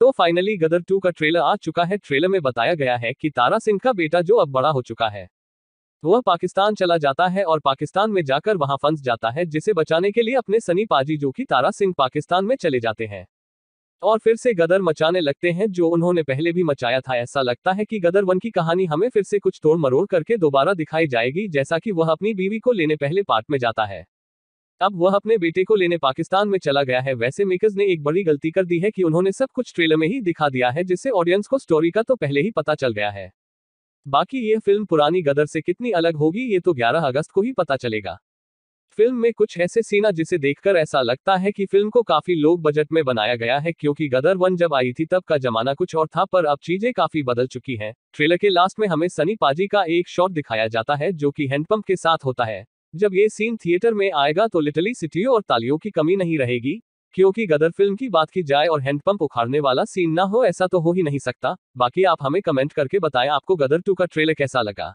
तो finally Gadar two का trailer आ चुका है ट्रेलर में बताया गया है कि तारा सिंह का बेटा जो अब बड़ा हो चुका है वह पाकिस्तान चला जाता है और पाकिस्तान में जाकर वहां फंस जाता है जिसे बचाने के लिए अपने सनी पाजी जो कि तारा सिंह पाकिस्तान में चले जाते हैं और फिर से गदर मचाने लगते हैं जो उन्होंने पहले भी मचाया था ऐसा लगता है कि गदर वन की कहानी हमें फिर से कुछ तोड़ मरोड़ करके दोबारा दिखाई जाएगी जैसा कि वह अपनी बीवी को लेने पहले पार्ट में जाता है अब वह अपने बेटे को लेने पाकिस्तान में चला गया है वैसे मेकर्स ने एक बड़ी गलती कर दी है कि उन्होंने सब कुछ ट्रेलर में ही दिखा दिया है जिससे ऑडियंस को स्टोरी का तो पहले ही पता चल गया है बाकी ये फिल्म पुरानी गदर से कितनी अलग होगी ये तो 11 अगस्त को ही पता चलेगा फिल्म में कुछ ऐसे सीना जिसे देखकर ऐसा लगता है कि फिल्म को काफी लोग बजट में बनाया गया है क्योंकि गदर वन जब आई थी तब का जमाना कुछ और था पर अब चीजें काफी बदल चुकी हैं ट्रेलर के लास्ट में हमें सनी पाजी का एक शॉट दिखाया जाता है जो कि हैंडपंप के साथ होता है जब ये सीन थिएटर में आएगा तो लिटली सिटी और तालियों की कमी नहीं रहेगी क्योंकि गदर फिल्म की बात की जाए और हैंडपंप उखाड़ने वाला सीन ना हो ऐसा तो हो ही नहीं सकता बाकी आप हमें कमेंट करके बताएं आपको गदर टू का ट्रेलर कैसा लगा